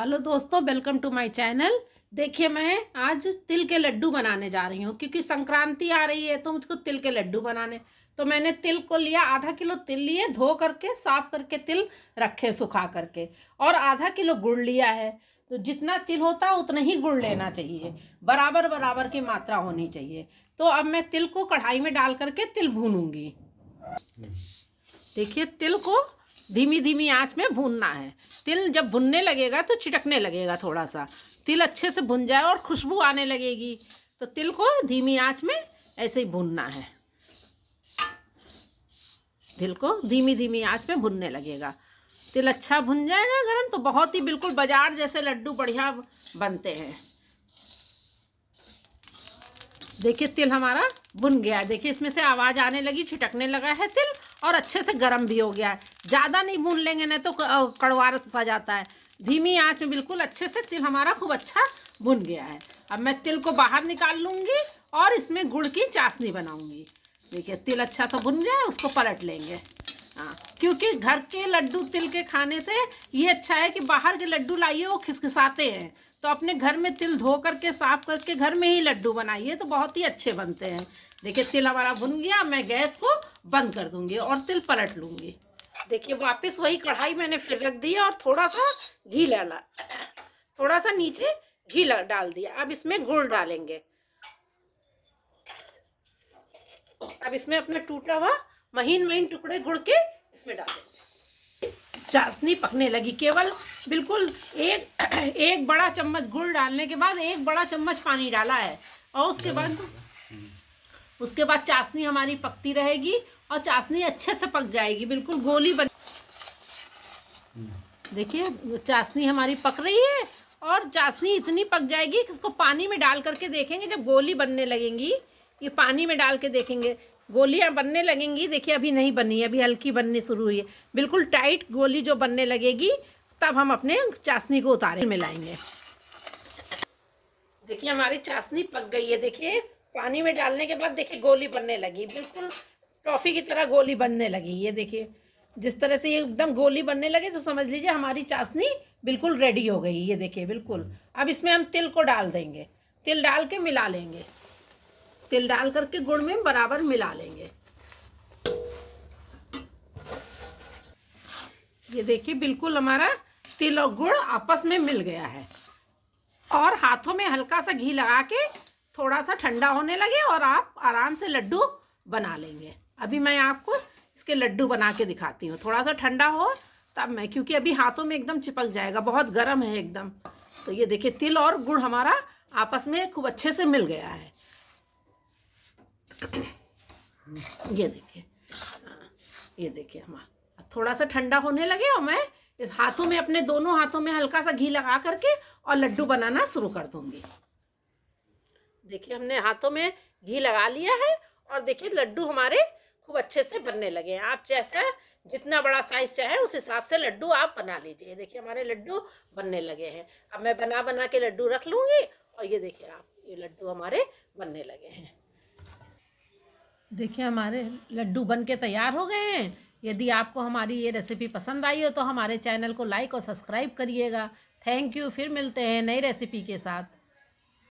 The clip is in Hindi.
हेलो दोस्तों वेलकम टू माय चैनल देखिए मैं आज तिल के लड्डू बनाने जा रही हूँ क्योंकि संक्रांति आ रही है तो मुझको तिल के लड्डू बनाने तो मैंने तिल को लिया आधा किलो तिल लिए धो करके साफ करके तिल रखे सुखा करके और आधा किलो गुड़ लिया है तो जितना तिल होता है उतना ही गुड़ लेना चाहिए बराबर बराबर की मात्रा होनी चाहिए तो अब मैं तिल को कढ़ाई में डाल करके तिल भूनूंगी देखिए तिल को धीमी धीमी आंच में भूनना है तिल जब भुनने लगेगा तो चिटकने लगेगा थोड़ा सा तिल अच्छे से भुन जाए और खुशबू आने लगेगी तो तिल को धीमी आंच में ऐसे ही भूनना है तिल को धीमी धीमी आंच में भुनने लगेगा तिल अच्छा भुन जाएगा गरम तो बहुत ही बिल्कुल बाजार जैसे लड्डू बढ़िया बनते हैं देखिए तिल हमारा भुन गया है देखिए इसमें से आवाज़ आने लगी छिटकने लगा है तिल और अच्छे से गर्म भी हो गया है ज़्यादा नहीं भून लेंगे नहीं तो कड़वा सा जाता है धीमी आंच में बिल्कुल अच्छे से तिल हमारा खूब अच्छा भुन गया है अब मैं तिल को बाहर निकाल लूँगी और इसमें गुड़ की चाशनी बनाऊँगी देखिए तिल अच्छा सा भुन गया है उसको पलट लेंगे हाँ क्योंकि घर के लड्डू तिल के खाने से ये अच्छा है कि बाहर के लड्डू लाइए वो खिसखिसाते हैं तो अपने घर में तिल धो करके साफ करके घर में ही लड्डू बनाइए तो बहुत ही अच्छे बनते हैं देखिए तिल हमारा भुन गया मैं गैस को बंद कर दूंगी और तिल पलट लूँगी देखिए वापस वही कढ़ाई मैंने फिर रख दी और थोड़ा सा घी लाला थोड़ा सा नीचे घी डाल दिया अब इसमें गुड़ हाँ। डालेंगे अब इसमें अपना टूटा हुआ महीन महीन टुकड़े गुड़ के इसमें डाल देंगे चाशनी पकने लगी केवल बिल्कुल एक एक बड़ा चम्मच गुड़ डालने के बाद एक बड़ा चम्मच पानी डाला है और उसके बाद हाँ। उसके बाद चाशनी हमारी पकती रहेगी और चाशनी अच्छे से पक जाएगी बिल्कुल गोली बन देखिए चाशनी हमारी पक रही है और चाशनी इतनी पक जाएगी कि इसको पानी में डाल करके देखेंगे जब गोली बनने लगेंगी ये पानी में डाल के देखेंगे गोलियाँ बनने लगेंगी देखिए अभी नहीं बनी अभी हल्की बननी शुरू हुई है बिल्कुल टाइट गोली जो बनने लगेगी तब हम अपने चाशनी को उतारे में लाएंगे देखिए हमारी चाशनी पक गई है देखिए पानी में डालने के बाद देखिए गोली बनने लगी बिल्कुल टॉफ़ी की तरह गोली बनने लगी ये देखिए जिस तरह से ये एकदम गोली बनने लगे तो समझ लीजिए हमारी चाशनी बिल्कुल रेडी हो गई ये देखिए बिल्कुल अब इसमें हम तिल को डाल देंगे तिल डाल के मिला लेंगे तिल डाल करके गुड़ में बराबर मिला लेंगे ये देखिए बिल्कुल हमारा तिल और गुड़ आपस में मिल गया है और हाथों में हल्का सा घी लगा के थोड़ा सा ठंडा होने लगे और आप आराम से लड्डू बना लेंगे अभी मैं आपको इसके लड्डू बना के दिखाती हूँ थोड़ा सा ठंडा हो तब मैं क्योंकि अभी हाथों में एकदम चिपक जाएगा बहुत गर्म है एकदम तो ये देखिए तिल और गुड़ हमारा आपस में खूब अच्छे से मिल गया है ये देखिए ये देखिए हम हाँ। थोड़ा सा ठंडा होने लगे और मैं इस हाथों में अपने दोनों हाथों में हल्का सा घी लगा करके और लड्डू बनाना शुरू कर दूंगी देखिए हमने हाथों में घी लगा लिया है और देखिए लड्डू हमारे खूब अच्छे से बनने लगे हैं आप जैसा जितना बड़ा साइज चाहे उस हिसाब से लड्डू आप बना लीजिए देखिए हमारे लड्डू बनने लगे हैं अब मैं बना बना के लड्डू रख लूँगी और ये देखिए आप ये लड्डू हमारे बनने लगे हैं देखिए हमारे लड्डू बन के तैयार हो गए हैं यदि आपको हमारी ये रेसिपी पसंद आई हो तो हमारे चैनल को लाइक और सब्सक्राइब करिएगा थैंक यू फिर मिलते हैं नई रेसिपी के साथ